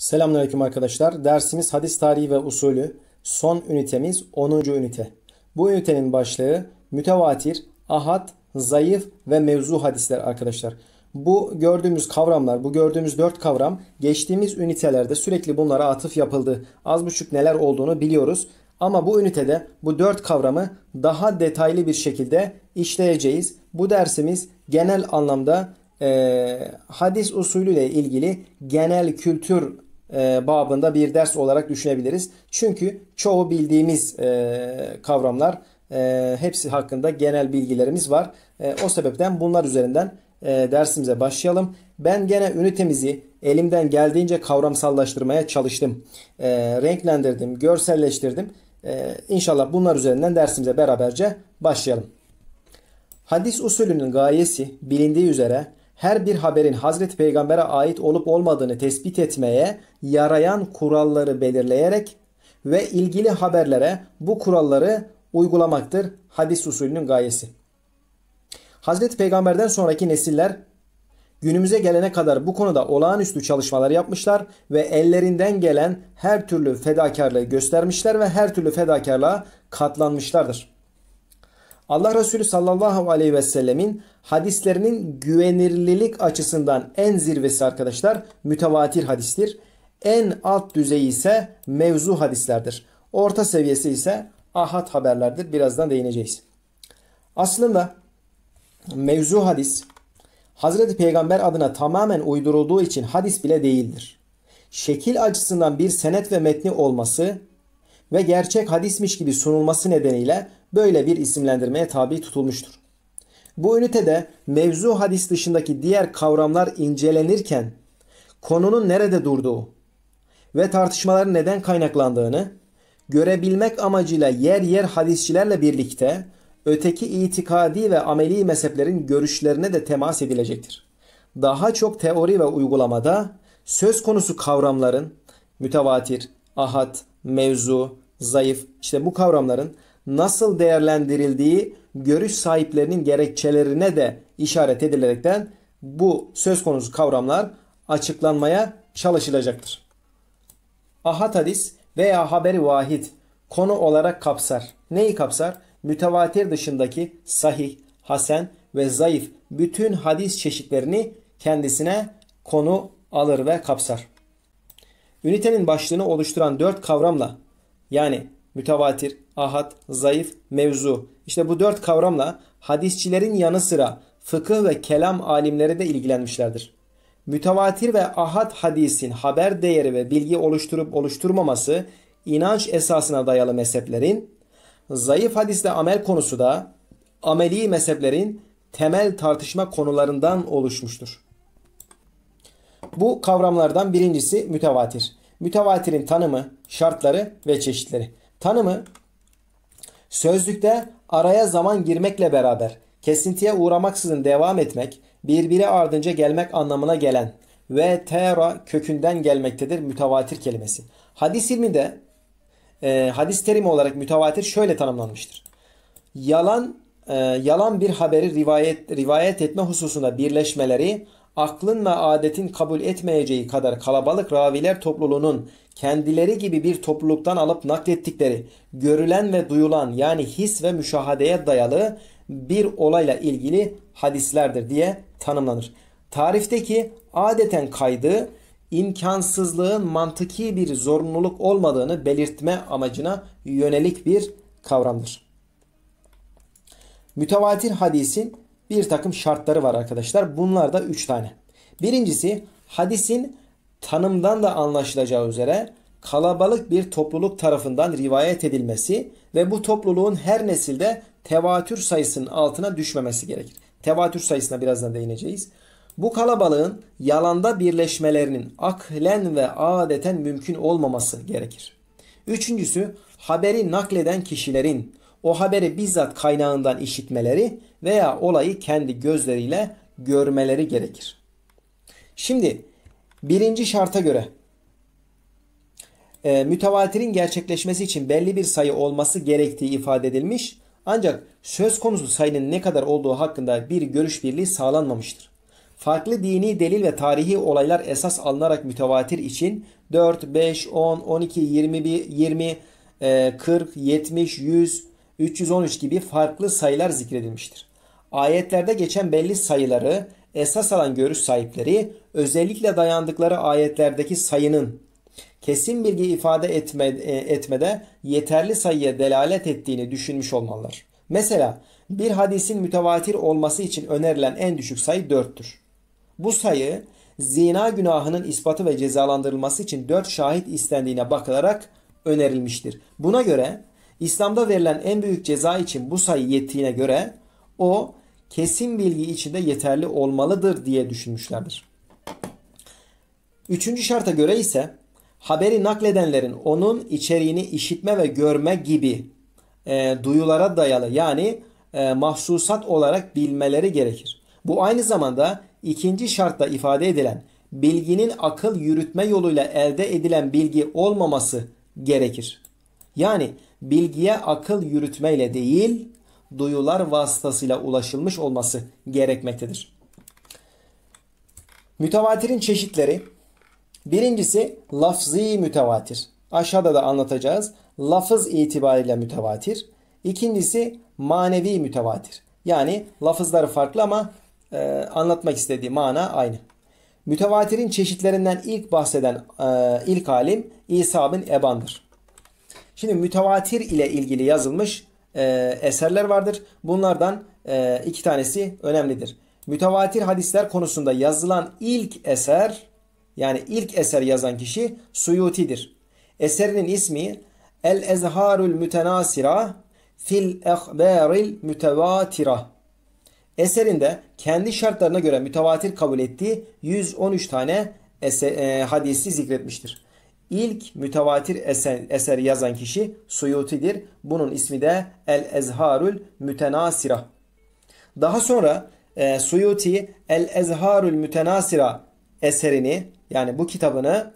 Selamünaleyküm arkadaşlar. Dersimiz hadis tarihi ve usulü. Son ünitemiz 10. ünite. Bu ünitenin başlığı mütevatir, ahad, zayıf ve mevzu hadisler arkadaşlar. Bu gördüğümüz kavramlar, bu gördüğümüz dört kavram geçtiğimiz ünitelerde sürekli bunlara atıf yapıldı. Az buçuk neler olduğunu biliyoruz. Ama bu ünitede bu dört kavramı daha detaylı bir şekilde işleyeceğiz. Bu dersimiz genel anlamda e, hadis usulüyle ilgili genel kültür e, babında bir ders olarak düşünebiliriz. Çünkü çoğu bildiğimiz e, kavramlar e, hepsi hakkında genel bilgilerimiz var. o sebepten bunlar üzerinden dersimize başlayalım. Ben gene ünitemizi elimden geldiğince kavramsallaştırmaya çalıştım. renklendirdim, görselleştirdim. E, inşallah bunlar üzerinden dersimize beraberce başlayalım. Hadis usulünün gayesi bilindiği üzere her bir haberin Hazreti Peygamber'e ait olup olmadığını tespit etmeye yarayan kuralları belirleyerek ve ilgili haberlere bu kuralları uygulamaktır hadis usulünün gayesi. Hazreti Peygamber'den sonraki nesiller günümüze gelene kadar bu konuda olağanüstü çalışmalar yapmışlar ve ellerinden gelen her türlü fedakarlığı göstermişler ve her türlü fedakarlığa katlanmışlardır. Allah Resulü sallallahu aleyhi ve sellemin hadislerinin güvenirlilik açısından en zirvesi arkadaşlar mütevatir hadistir. En alt düzeyi ise mevzu hadislerdir. Orta seviyesi ise ahad haberlerdir. Birazdan değineceğiz. Aslında mevzu hadis Hazreti Peygamber adına tamamen uydurulduğu için hadis bile değildir. Şekil açısından bir senet ve metni olması ve gerçek hadismiş gibi sunulması nedeniyle böyle bir isimlendirmeye tabi tutulmuştur. Bu ünitede mevzu hadis dışındaki diğer kavramlar incelenirken konunun nerede durduğu ve tartışmaların neden kaynaklandığını görebilmek amacıyla yer yer hadisçilerle birlikte öteki itikadi ve ameli mezheplerin görüşlerine de temas edilecektir. Daha çok teori ve uygulamada söz konusu kavramların mütevatir, ahad, mevzu, zayıf. işte bu kavramların nasıl değerlendirildiği görüş sahiplerinin gerekçelerine de işaret edilerekten bu söz konusu kavramlar açıklanmaya çalışılacaktır. Ahad hadis veya haberi vahid konu olarak kapsar. Neyi kapsar? Mütevatir dışındaki sahih, hasen ve zayıf bütün hadis çeşitlerini kendisine konu alır ve kapsar. Ünitenin başlığını oluşturan dört kavramla yani mütevatir, ahad, zayıf, mevzu. İşte bu dört kavramla hadisçilerin yanı sıra fıkıh ve kelam alimleri de ilgilenmişlerdir. Mütevatir ve ahad hadisin haber değeri ve bilgi oluşturup oluşturmaması inanç esasına dayalı mezheplerin, zayıf hadisle amel konusu da ameli mezheplerin temel tartışma konularından oluşmuştur. Bu kavramlardan birincisi mütevatir. Mütevatirin tanımı, şartları ve çeşitleri. Tanımı sözlükte araya zaman girmekle beraber kesintiye uğramaksızın devam etmek, birbiri ardınca gelmek anlamına gelen ve tera kökünden gelmektedir mütevatir kelimesi. Hadis ilminde e, hadis terimi olarak mütevatir şöyle tanımlanmıştır. Yalan e, yalan bir haberi rivayet rivayet etme hususunda birleşmeleri aklın ve adetin kabul etmeyeceği kadar kalabalık raviler topluluğunun kendileri gibi bir topluluktan alıp naklettikleri görülen ve duyulan yani his ve müşahadeye dayalı bir olayla ilgili hadislerdir diye tanımlanır. Tarifteki adeten kaydı imkansızlığın mantıki bir zorunluluk olmadığını belirtme amacına yönelik bir kavramdır. Mütevatir hadisin bir takım şartları var arkadaşlar. Bunlar da 3 tane. Birincisi hadisin tanımdan da anlaşılacağı üzere kalabalık bir topluluk tarafından rivayet edilmesi ve bu topluluğun her nesilde tevatür sayısının altına düşmemesi gerekir. Tevatür sayısına birazdan değineceğiz. Bu kalabalığın yalanda birleşmelerinin aklen ve adeten mümkün olmaması gerekir. Üçüncüsü haberi nakleden kişilerin o haberi bizzat kaynağından işitmeleri veya olayı kendi gözleriyle görmeleri gerekir. Şimdi birinci şarta göre e, mütevatirin gerçekleşmesi için belli bir sayı olması gerektiği ifade edilmiş ancak söz konusu sayının ne kadar olduğu hakkında bir görüş birliği sağlanmamıştır. Farklı dini delil ve tarihi olaylar esas alınarak mütevatir için 4, 5, 10, 12, 21, 20, 40, 70, 100, 313 gibi farklı sayılar zikredilmiştir. Ayetlerde geçen belli sayıları esas alan görüş sahipleri özellikle dayandıkları ayetlerdeki sayının kesin bilgi ifade etme, e, etmede yeterli sayıya delalet ettiğini düşünmüş olmalılar. Mesela bir hadisin mütevatir olması için önerilen en düşük sayı 4'tür. Bu sayı zina günahının ispatı ve cezalandırılması için 4 şahit istendiğine bakılarak önerilmiştir. Buna göre İslam'da verilen en büyük ceza için bu sayı yettiğine göre o kesin bilgi içinde yeterli olmalıdır diye düşünmüşlerdir. Üçüncü şarta göre ise haberi nakledenlerin onun içeriğini işitme ve görme gibi e, duyulara dayalı yani e, mahsusat olarak bilmeleri gerekir. Bu aynı zamanda ikinci şartta ifade edilen bilginin akıl yürütme yoluyla elde edilen bilgi olmaması gerekir. Yani bilgiye akıl yürütmeyle değil, duyular vasıtasıyla ulaşılmış olması gerekmektedir. Mütevatirin çeşitleri birincisi lafzi mütevatir. Aşağıda da anlatacağız. Lafız itibariyle mütevatir. İkincisi manevi mütevatir. Yani lafızları farklı ama e, anlatmak istediği mana aynı. Mütevatirin çeşitlerinden ilk bahseden e, ilk alim İsa bin Eban'dır. Şimdi mütevatir ile ilgili yazılmış e, eserler vardır. Bunlardan e, iki tanesi önemlidir. Mütevatir hadisler konusunda yazılan ilk eser yani ilk eser yazan kişi Suyuti'dir. Eserinin ismi El Ezharul Mütenasira Fil Ehbaril Mütevatira Eserinde kendi şartlarına göre mütevatir kabul ettiği 113 tane ese, e, hadisi zikretmiştir. İlk mütevatir eser, eser yazan kişi Suyuti'dir. Bunun ismi de El Ezharül Mütenasira. Daha sonra e, Suyuti El Ezharül Mütenasira eserini yani bu kitabını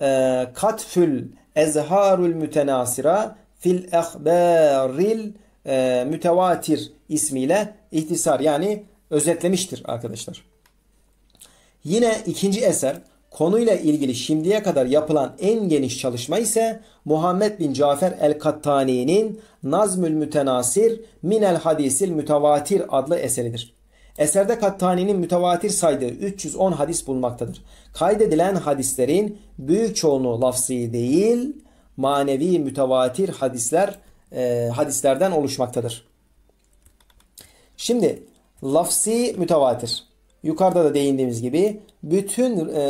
e, Katfül Ezharül Mütenasira fil ehbəril e, mütevatir ismiyle ihtisar yani özetlemiştir arkadaşlar. Yine ikinci eser Konuyla ilgili şimdiye kadar yapılan en geniş çalışma ise Muhammed bin Cafer el-Kattani'nin Nazmül Mütenasir Minel Hadisil Mütevatir adlı eseridir. Eserde Kattani'nin mütevatir saydığı 310 hadis bulunmaktadır. Kaydedilen hadislerin büyük çoğunluğu lafzi değil, manevi mütevatir hadisler e, hadislerden oluşmaktadır. Şimdi lafzi mütevatir yukarıda da değindiğimiz gibi bütün e,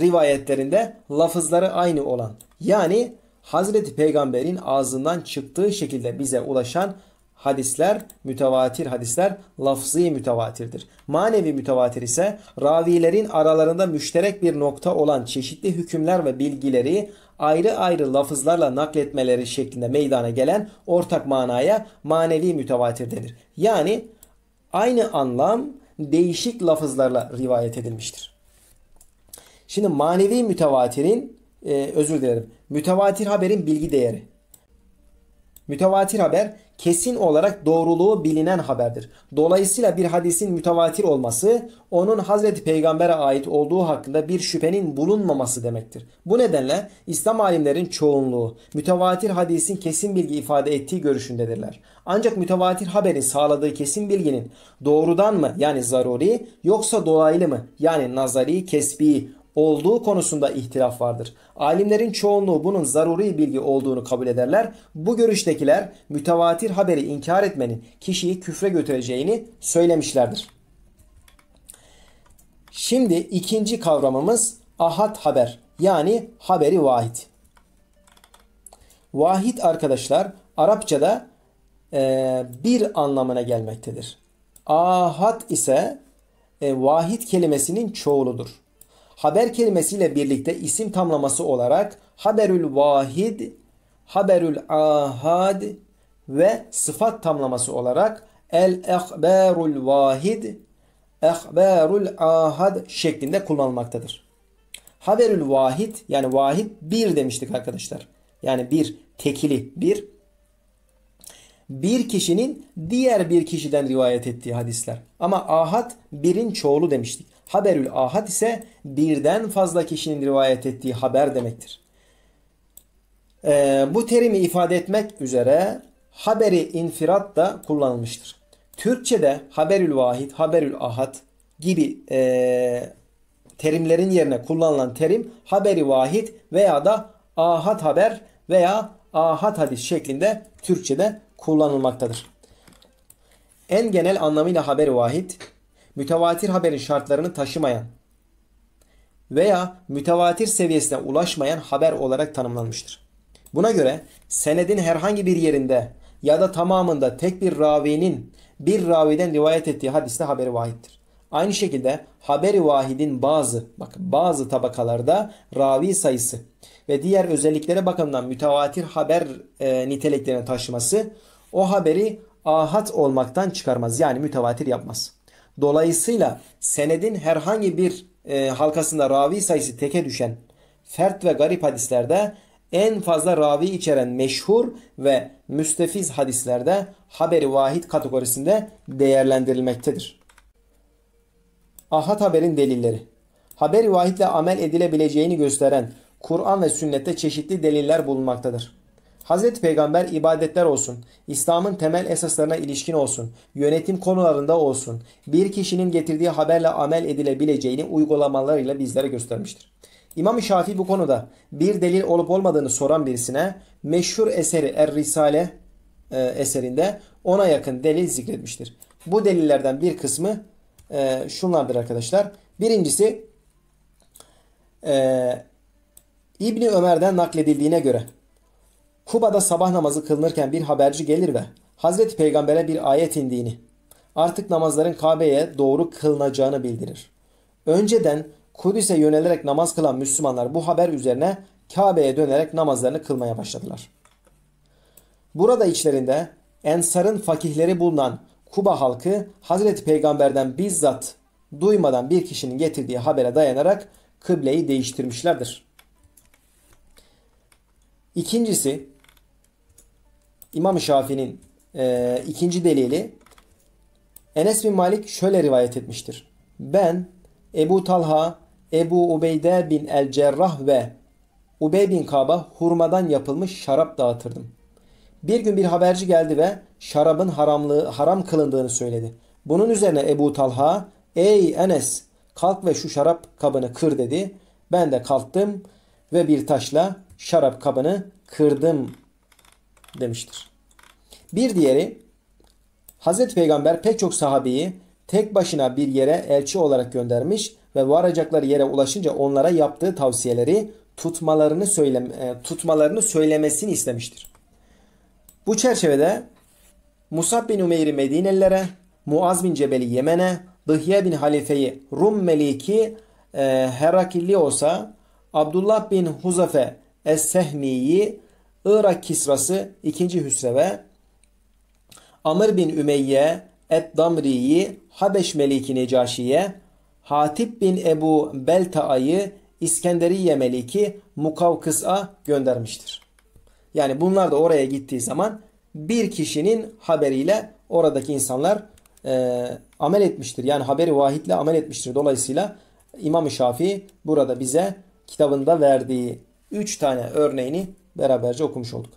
rivayetlerinde lafızları aynı olan yani Hazreti Peygamber'in ağzından çıktığı şekilde bize ulaşan hadisler, mütevatir hadisler lafzı mütevatirdir. Manevi mütevatir ise ravilerin aralarında müşterek bir nokta olan çeşitli hükümler ve bilgileri ayrı ayrı lafızlarla nakletmeleri şeklinde meydana gelen ortak manaya manevi mütevatir denir. Yani aynı anlam değişik lafızlarla rivayet edilmiştir. Şimdi manevi mütevatirin e, özür dilerim. Mütevatir haberin bilgi değeri. Mütevatir haber kesin olarak doğruluğu bilinen haberdir. Dolayısıyla bir hadisin mütevatir olması onun Hazreti Peygamber'e ait olduğu hakkında bir şüphenin bulunmaması demektir. Bu nedenle İslam alimlerin çoğunluğu mütevatir hadisin kesin bilgi ifade ettiği görüşündedirler. Ancak mütevatir haberin sağladığı kesin bilginin doğrudan mı yani zaruri yoksa dolaylı mı yani nazari kesbi olduğu konusunda ihtilaf vardır. Alimlerin çoğunluğu bunun zaruri bilgi olduğunu kabul ederler. Bu görüştekiler mütevatir haberi inkar etmenin kişiyi küfre götüreceğini söylemişlerdir. Şimdi ikinci kavramımız ahad haber yani haberi vahid. Vahid arkadaşlar Arapçada e, bir anlamına gelmektedir. Ahad ise e, vahid kelimesinin çoğuludur haber kelimesiyle birlikte isim tamlaması olarak haberül vahid, haberül ahad ve sıfat tamlaması olarak el ehberul vahid, ehberul ahad şeklinde kullanılmaktadır. Haberül vahid yani vahid bir demiştik arkadaşlar. Yani bir tekili bir bir kişinin diğer bir kişiden rivayet ettiği hadisler. Ama ahad birin çoğulu demiştik. Haberül ahad ise birden fazla kişinin rivayet ettiği haber demektir. Ee, bu terimi ifade etmek üzere haberi infirat da kullanılmıştır. Türkçe'de haberül vahid, haberül ahad gibi e, terimlerin yerine kullanılan terim haberi vahid veya da ahad haber veya ahad hadis şeklinde Türkçe'de kullanılmaktadır. En genel anlamıyla haber vahid mütevatir haberin şartlarını taşımayan veya mütevatir seviyesine ulaşmayan haber olarak tanımlanmıştır. Buna göre senedin herhangi bir yerinde ya da tamamında tek bir ravinin bir raviden rivayet ettiği hadiste haberi vahittir. Aynı şekilde haberi vahidin bazı bak bazı tabakalarda ravi sayısı ve diğer özelliklere bakımından mütevatir haber e, niteliklerini taşıması o haberi ahat olmaktan çıkarmaz. Yani mütevatir yapmaz. Dolayısıyla senedin herhangi bir e, halkasında ravi sayısı teke düşen fert ve garip hadislerde en fazla ravi içeren meşhur ve müstefiz hadislerde haberi vahid kategorisinde değerlendirilmektedir. Ahad haberin delilleri Haberi vahidle amel edilebileceğini gösteren Kur'an ve sünnette çeşitli deliller bulunmaktadır. Hazreti Peygamber ibadetler olsun, İslam'ın temel esaslarına ilişkin olsun, yönetim konularında olsun, bir kişinin getirdiği haberle amel edilebileceğini uygulamalarıyla bizlere göstermiştir. İmam Şafii bu konuda bir delil olup olmadığını soran birisine meşhur eseri Er Risale e, eserinde ona yakın delil zikretmiştir. Bu delillerden bir kısmı e, şunlardır arkadaşlar. Birincisi e, İbni Ömer'den nakledildiğine göre Kuba'da sabah namazı kılınırken bir haberci gelir ve Hazreti Peygamber'e bir ayet indiğini, artık namazların Kabe'ye doğru kılınacağını bildirir. Önceden Kudüs'e yönelerek namaz kılan Müslümanlar bu haber üzerine Kabe'ye dönerek namazlarını kılmaya başladılar. Burada içlerinde Ensar'ın fakihleri bulunan Kuba halkı Hazreti Peygamber'den bizzat duymadan bir kişinin getirdiği habere dayanarak kıbleyi değiştirmişlerdir. İkincisi İmam Şafii'nin e, ikinci delili Enes bin Malik şöyle rivayet etmiştir. Ben Ebu Talha, Ebu Ubeyde bin El Cerrah ve Ubey bin Kaba hurmadan yapılmış şarap dağıtırdım. Bir gün bir haberci geldi ve şarabın haramlığı, haram kılındığını söyledi. Bunun üzerine Ebu Talha, ey Enes kalk ve şu şarap kabını kır dedi. Ben de kalktım ve bir taşla şarap kabını kırdım demiştir. Bir diğeri Hazreti Peygamber pek çok sahabeyi tek başına bir yere elçi olarak göndermiş ve varacakları yere ulaşınca onlara yaptığı tavsiyeleri tutmalarını söyle e, tutmalarını söylemesini istemiştir. Bu çerçevede Musab bin Umeyr'i Medinelilere, Muaz bin Cebel'i Yemen'e, Dıhye bin Halife'yi Rum Meliki e, Herakilli olsa, Abdullah bin Huzafe Es-Sehmi'yi Irak Kisrası 2. Hüsrev'e Amr bin Ümeyye Eddamri'yi Habeş Meliki Necaşi'ye Hatip bin Ebu Belta'yı İskenderiye Meliki Mukavkıs'a göndermiştir. Yani bunlar da oraya gittiği zaman bir kişinin haberiyle oradaki insanlar e, amel etmiştir. Yani haberi vahitle amel etmiştir. Dolayısıyla İmam-ı Şafii burada bize kitabında verdiği üç tane örneğini beraberce okumuş olduk.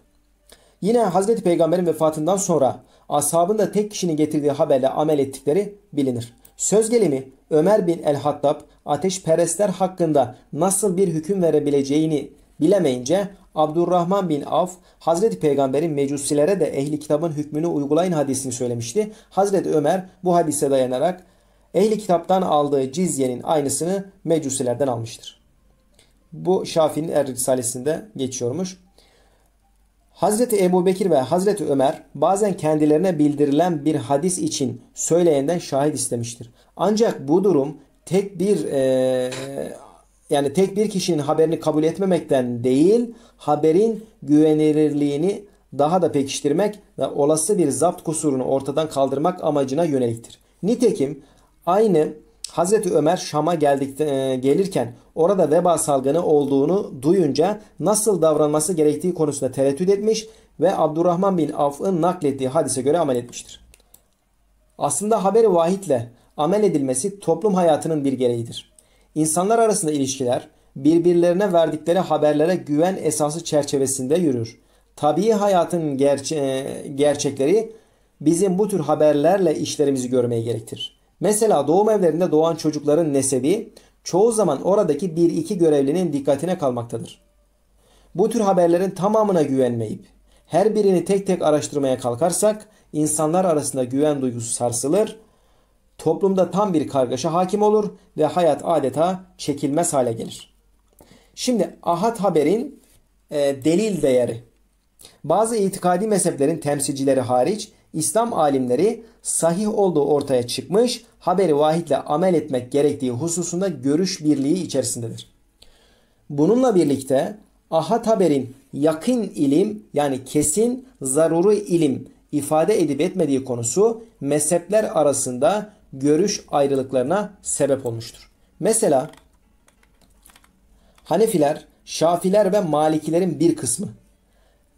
Yine Hazreti Peygamber'in vefatından sonra ashabın da tek kişinin getirdiği haberle amel ettikleri bilinir. Söz gelimi Ömer bin el-Hattab ateşperestler hakkında nasıl bir hüküm verebileceğini bilemeyince Abdurrahman bin Af Hazreti Peygamber'in mecusilere de ehli kitabın hükmünü uygulayın hadisini söylemişti. Hazreti Ömer bu hadise dayanarak ehli kitaptan aldığı cizyenin aynısını mecusilerden almıştır. Bu Şafii'nin Er Risalesi'nde geçiyormuş. Hazreti Ebu Bekir ve Hazreti Ömer bazen kendilerine bildirilen bir hadis için söyleyenden şahit istemiştir. Ancak bu durum tek bir e, yani tek bir kişinin haberini kabul etmemekten değil, haberin güvenilirliğini daha da pekiştirmek ve olası bir zapt kusurunu ortadan kaldırmak amacına yöneliktir. Nitekim aynı Hazreti Ömer Şam'a geldikten, gelirken orada veba salgını olduğunu duyunca nasıl davranması gerektiği konusunda tereddüt etmiş ve Abdurrahman bin Af'ın naklettiği hadise göre amel etmiştir. Aslında haberi vahitle amel edilmesi toplum hayatının bir gereğidir. İnsanlar arasında ilişkiler birbirlerine verdikleri haberlere güven esası çerçevesinde yürür. Tabii hayatın gerçe e, gerçekleri bizim bu tür haberlerle işlerimizi görmeye gerektirir. Mesela doğum evlerinde doğan çocukların nesebi çoğu zaman oradaki bir iki görevlinin dikkatine kalmaktadır. Bu tür haberlerin tamamına güvenmeyip her birini tek tek araştırmaya kalkarsak insanlar arasında güven duygusu sarsılır, toplumda tam bir kargaşa hakim olur ve hayat adeta çekilmez hale gelir. Şimdi ahat haberin e, delil değeri. Bazı itikadi mezheplerin temsilcileri hariç İslam alimleri sahih olduğu ortaya çıkmış haberi vahidle amel etmek gerektiği hususunda görüş birliği içerisindedir. Bununla birlikte ahat haberin yakın ilim yani kesin zaruru ilim ifade edip etmediği konusu mezhepler arasında görüş ayrılıklarına sebep olmuştur. Mesela Hanefiler, Şafiler ve Malikilerin bir kısmı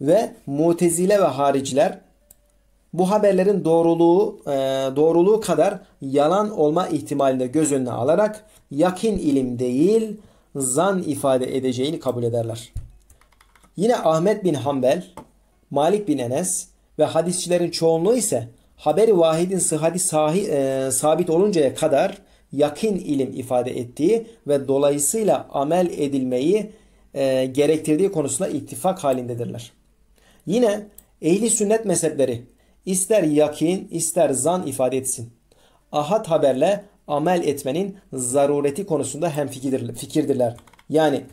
ve Mutezile ve Hariciler bu haberlerin doğruluğu e, doğruluğu kadar yalan olma ihtimalini göz önüne alarak yakın ilim değil zan ifade edeceğini kabul ederler. Yine Ahmet bin Hanbel, Malik bin Enes ve hadisçilerin çoğunluğu ise haberi vahidin sıhhati sahi, e, sabit oluncaya kadar yakın ilim ifade ettiği ve dolayısıyla amel edilmeyi e, gerektirdiği konusunda ittifak halindedirler. Yine ehli sünnet mezhepleri ister yakin ister zan ifade etsin. Ahad haberle amel etmenin zarureti konusunda hem fikirdirler. Yani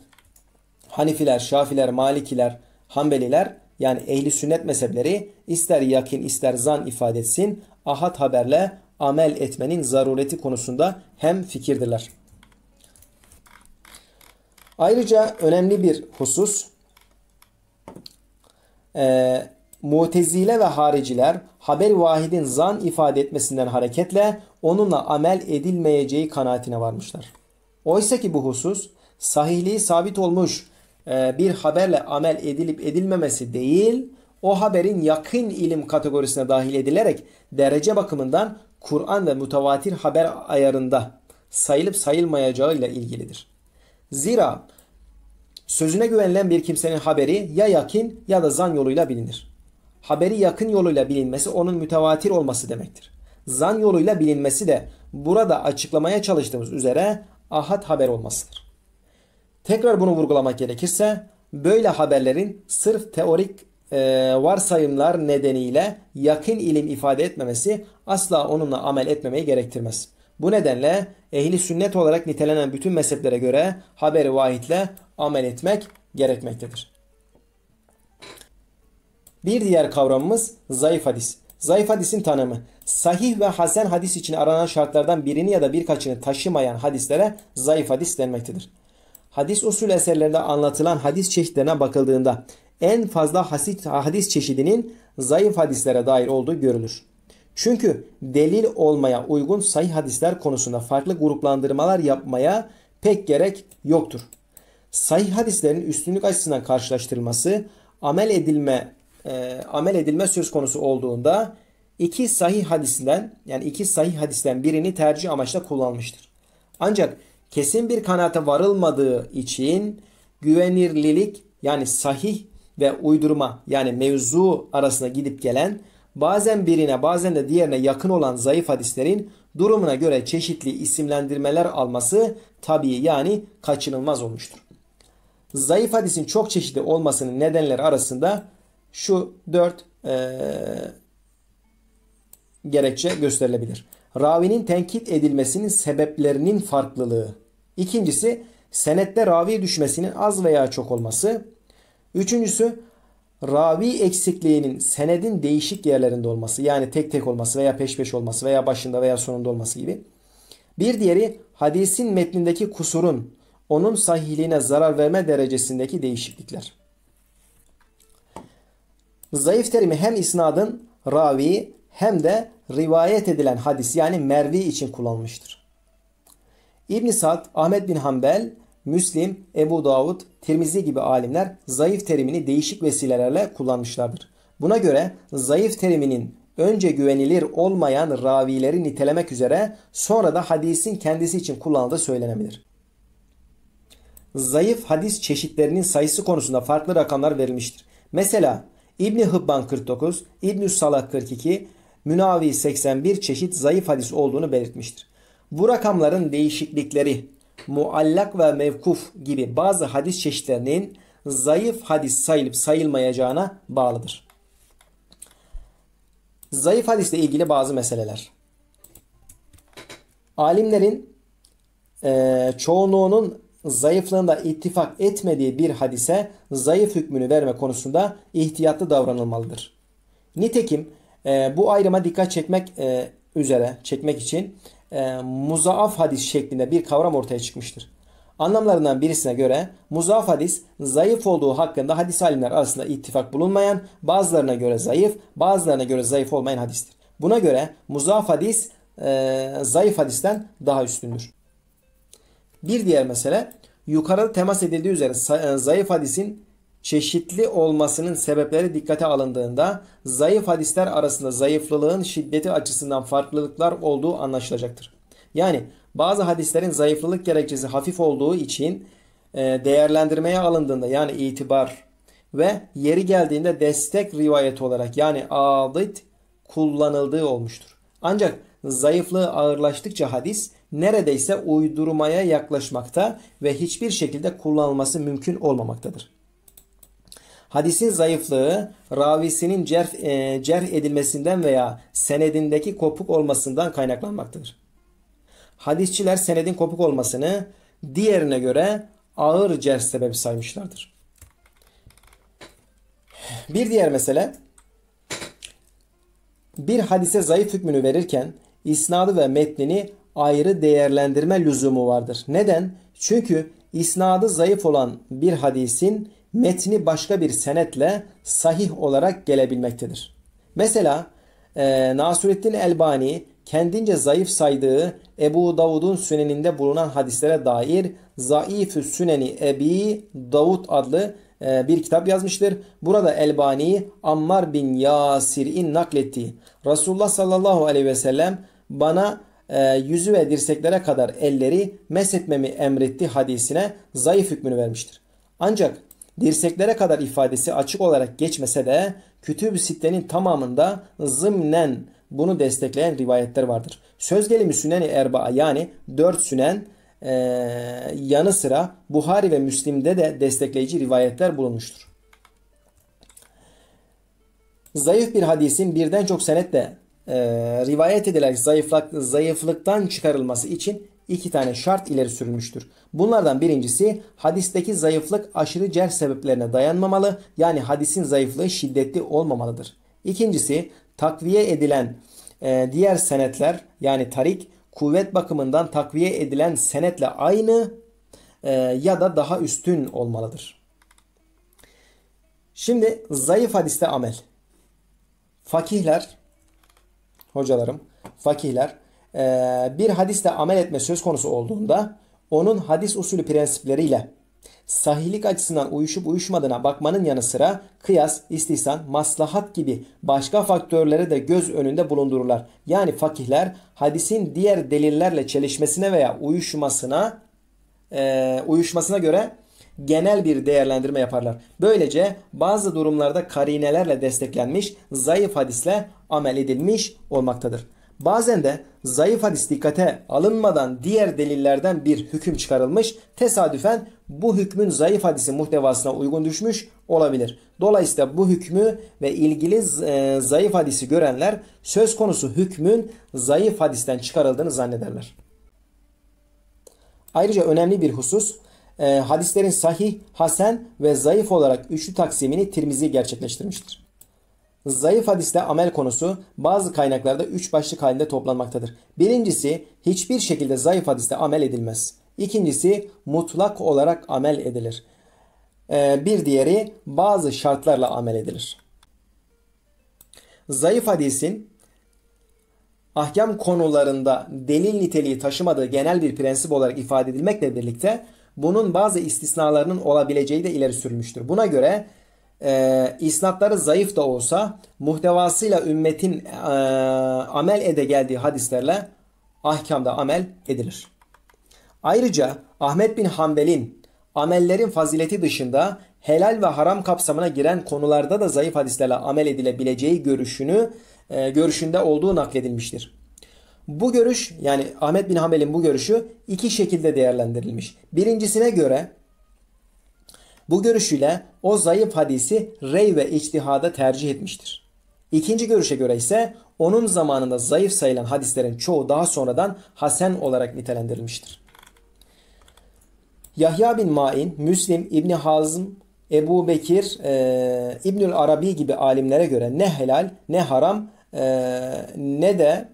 Hanifiler, Şafiler, Malikiler, Hanbeliler yani ehli sünnet mezhepleri ister yakin ister zan ifade etsin. Ahad haberle amel etmenin zarureti konusunda hem fikirdirler. Ayrıca önemli bir husus e, Mutezile ve hariciler haber vahidin zan ifade etmesinden hareketle onunla amel edilmeyeceği kanaatine varmışlar. Oysa ki bu husus sahihliği sabit olmuş e, bir haberle amel edilip edilmemesi değil, o haberin yakın ilim kategorisine dahil edilerek derece bakımından Kur'an ve mutavatir haber ayarında sayılıp sayılmayacağıyla ilgilidir. Zira sözüne güvenilen bir kimsenin haberi ya yakın ya da zan yoluyla bilinir haberi yakın yoluyla bilinmesi onun mütevatir olması demektir. Zan yoluyla bilinmesi de burada açıklamaya çalıştığımız üzere ahad haber olmasıdır. Tekrar bunu vurgulamak gerekirse böyle haberlerin sırf teorik e, varsayımlar nedeniyle yakın ilim ifade etmemesi asla onunla amel etmemeyi gerektirmez. Bu nedenle ehli sünnet olarak nitelenen bütün mezheplere göre haberi vahitle amel etmek gerekmektedir. Bir diğer kavramımız zayıf hadis. Zayıf hadisin tanımı. Sahih ve hasen hadis için aranan şartlardan birini ya da birkaçını taşımayan hadislere zayıf hadis denmektedir. Hadis usul eserlerinde anlatılan hadis çeşitlerine bakıldığında en fazla hasit hadis çeşidinin zayıf hadislere dair olduğu görülür. Çünkü delil olmaya uygun sahih hadisler konusunda farklı gruplandırmalar yapmaya pek gerek yoktur. Sahih hadislerin üstünlük açısından karşılaştırılması amel edilme e, amel edilme söz konusu olduğunda iki sahih hadisinden yani iki sahih hadisten birini tercih amaçla kullanmıştır. Ancak kesin bir kanaate varılmadığı için güvenirlilik yani sahih ve uydurma yani mevzu arasında gidip gelen bazen birine bazen de diğerine yakın olan zayıf hadislerin durumuna göre çeşitli isimlendirmeler alması tabii yani kaçınılmaz olmuştur. Zayıf hadisin çok çeşitli olmasının nedenleri arasında şu dört e, gerekçe gösterilebilir. Ravinin tenkit edilmesinin sebeplerinin farklılığı. İkincisi senette ravi düşmesinin az veya çok olması. Üçüncüsü ravi eksikliğinin senedin değişik yerlerinde olması. Yani tek tek olması veya peş peş olması veya başında veya sonunda olması gibi. Bir diğeri hadisin metnindeki kusurun onun sahihliğine zarar verme derecesindeki değişiklikler. Zayıf terimi hem isnadın ravi hem de rivayet edilen hadis yani mervi için kullanılmıştır. İbn Sa'd, Ahmet bin Hanbel, Müslim, Ebu Davud, Tirmizi gibi alimler zayıf terimini değişik vesilelerle kullanmışlardır. Buna göre zayıf teriminin önce güvenilir olmayan ravileri nitelemek üzere sonra da hadisin kendisi için kullanıldığı söylenebilir. Zayıf hadis çeşitlerinin sayısı konusunda farklı rakamlar verilmiştir. Mesela İbni Hıbban 49, İbnü Salah 42, Münavi 81 çeşit zayıf hadis olduğunu belirtmiştir. Bu rakamların değişiklikleri muallak ve mevkuf gibi bazı hadis çeşitlerinin zayıf hadis sayılıp sayılmayacağına bağlıdır. Zayıf hadisle ilgili bazı meseleler. Alimlerin e, çoğunluğunun zayıflığında ittifak etmediği bir hadise zayıf hükmünü verme konusunda ihtiyatlı davranılmalıdır. Nitekim e, bu ayrıma dikkat çekmek e, üzere çekmek için e, muzaaf hadis şeklinde bir kavram ortaya çıkmıştır. Anlamlarından birisine göre muzaaf hadis zayıf olduğu hakkında hadis alimler arasında ittifak bulunmayan bazılarına göre zayıf bazılarına göre zayıf olmayan hadistir. Buna göre muzaaf hadis e, zayıf hadisten daha üstündür. Bir diğer mesele yukarıda temas edildiği üzere e, zayıf hadisin çeşitli olmasının sebepleri dikkate alındığında zayıf hadisler arasında zayıflılığın şiddeti açısından farklılıklar olduğu anlaşılacaktır. Yani bazı hadislerin zayıflılık gerekçesi hafif olduğu için e, değerlendirmeye alındığında yani itibar ve yeri geldiğinde destek rivayet olarak yani adit kullanıldığı olmuştur. Ancak zayıflığı ağırlaştıkça hadis neredeyse uydurmaya yaklaşmakta ve hiçbir şekilde kullanılması mümkün olmamaktadır. Hadisin zayıflığı ravisinin cerh, e, cerh edilmesinden veya senedindeki kopuk olmasından kaynaklanmaktadır. Hadisçiler senedin kopuk olmasını diğerine göre ağır cerh sebebi saymışlardır. Bir diğer mesele bir hadise zayıf hükmünü verirken isnadı ve metnini ayrı değerlendirme lüzumu vardır. Neden? Çünkü isnadı zayıf olan bir hadisin metni başka bir senetle sahih olarak gelebilmektedir. Mesela e, Nasrettin Elbani kendince zayıf saydığı Ebu Davud'un süneninde bulunan hadislere dair Zayıf ü Süneni Ebi Davud adlı e, bir kitap yazmıştır. Burada Elbani Ammar bin Yasir'in naklettiği Resulullah sallallahu aleyhi ve sellem bana e, yüzü ve dirseklere kadar elleri meshetmemi emretti hadisine zayıf hükmünü vermiştir. Ancak dirseklere kadar ifadesi açık olarak geçmese de kütüb sittenin tamamında zımnen bunu destekleyen rivayetler vardır. Söz gelimi süneni erba'a yani dört sünen e, ee, yanı sıra Buhari ve Müslim'de de destekleyici rivayetler bulunmuştur. Zayıf bir hadisin birden çok senetle e, rivayet edilerek zayıflık, zayıflıktan çıkarılması için iki tane şart ileri sürülmüştür. Bunlardan birincisi hadisteki zayıflık aşırı cerh sebeplerine dayanmamalı yani hadisin zayıflığı şiddetli olmamalıdır. İkincisi takviye edilen e, diğer senetler yani tarik kuvvet bakımından takviye edilen senetle aynı e, ya da daha üstün olmalıdır. Şimdi zayıf hadiste amel. Fakihler hocalarım, fakihler e, bir hadiste amel etme söz konusu olduğunda onun hadis usulü prensipleriyle sahihlik açısından uyuşup uyuşmadığına bakmanın yanı sıra kıyas, istihsan, maslahat gibi başka faktörleri de göz önünde bulundururlar. Yani fakihler hadisin diğer delillerle çelişmesine veya uyuşmasına e, uyuşmasına göre genel bir değerlendirme yaparlar. Böylece bazı durumlarda karinelerle desteklenmiş zayıf hadisle amel edilmiş olmaktadır. Bazen de zayıf hadis dikkate alınmadan diğer delillerden bir hüküm çıkarılmış, tesadüfen bu hükmün zayıf hadisi muhtevasına uygun düşmüş olabilir. Dolayısıyla bu hükmü ve ilgili e, zayıf hadisi görenler söz konusu hükmün zayıf hadisten çıkarıldığını zannederler. Ayrıca önemli bir husus e, hadislerin sahih, hasen ve zayıf olarak üçlü taksimini Tirmizi gerçekleştirmiştir. Zayıf hadisle amel konusu bazı kaynaklarda üç başlık halinde toplanmaktadır. Birincisi hiçbir şekilde zayıf hadiste amel edilmez. İkincisi mutlak olarak amel edilir. E, bir diğeri bazı şartlarla amel edilir. Zayıf hadisin ahkam konularında delil niteliği taşımadığı genel bir prensip olarak ifade edilmekle birlikte bunun bazı istisnalarının olabileceği de ileri sürmüştür. Buna göre e, isnatları zayıf da olsa muhtevasıyla ümmetin e, amel ede geldiği hadislerle ahkamda amel edilir. Ayrıca Ahmet bin Hanbel'in amellerin fazileti dışında helal ve haram kapsamına giren konularda da zayıf hadislerle amel edilebileceği görüşünü e, görüşünde olduğu nakledilmiştir. Bu görüş yani Ahmet bin Hamelin bu görüşü iki şekilde değerlendirilmiş. Birincisine göre bu görüşüyle o zayıf hadisi rey ve içtihada tercih etmiştir. İkinci görüşe göre ise onun zamanında zayıf sayılan hadislerin çoğu daha sonradan hasen olarak nitelendirilmiştir. Yahya bin Ma'in, Müslim, İbni Hazm, Ebu Bekir, e, İbnül Arabi gibi alimlere göre ne helal ne haram e, ne de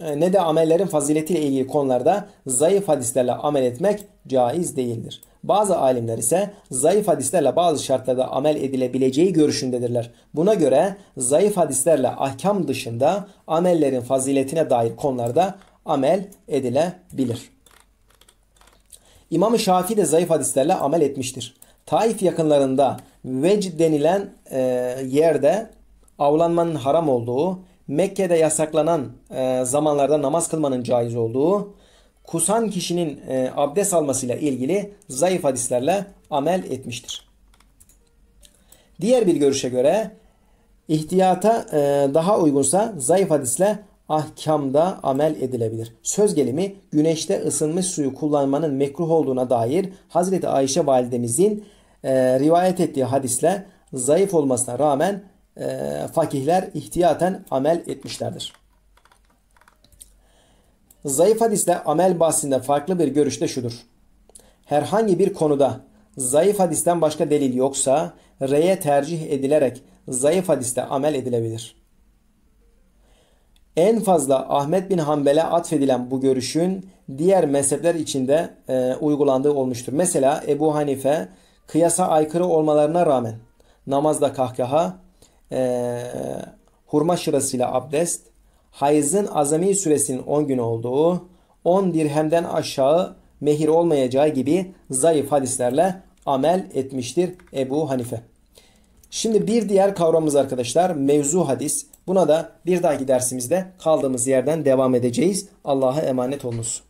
e, ne de amellerin faziletiyle ilgili konularda zayıf hadislerle amel etmek caiz değildir. Bazı alimler ise zayıf hadislerle bazı şartlarda amel edilebileceği görüşündedirler. Buna göre zayıf hadislerle ahkam dışında amellerin faziletine dair konularda amel edilebilir. İmam-ı Şafii de zayıf hadislerle amel etmiştir. Taif yakınlarında vec denilen e, yerde avlanmanın haram olduğu Mekke'de yasaklanan e, zamanlarda namaz kılmanın caiz olduğu, kusan kişinin e, abdest almasıyla ilgili zayıf hadislerle amel etmiştir. Diğer bir görüşe göre ihtiyata e, daha uygunsa zayıf hadisle ahkamda amel edilebilir. Söz gelimi güneşte ısınmış suyu kullanmanın mekruh olduğuna dair Hazreti Ayşe validemizin e, rivayet ettiği hadisle zayıf olmasına rağmen e, fakihler ihtiyaten amel etmişlerdir. Zayıf hadisle amel bahsinde farklı bir görüşte şudur. Herhangi bir konuda zayıf hadisten başka delil yoksa reye tercih edilerek zayıf hadiste amel edilebilir. En fazla Ahmet bin Hanbel'e atfedilen bu görüşün diğer mezhepler içinde e, uygulandığı olmuştur. Mesela Ebu Hanife kıyasa aykırı olmalarına rağmen namazda kahkaha, e, hurma şırasıyla abdest, hayızın azami süresinin 10 gün olduğu, 10 dirhemden aşağı mehir olmayacağı gibi zayıf hadislerle amel etmiştir Ebu Hanife. Şimdi bir diğer kavramımız arkadaşlar mevzu hadis. Buna da bir dahaki dersimizde kaldığımız yerden devam edeceğiz. Allah'a emanet olunuz.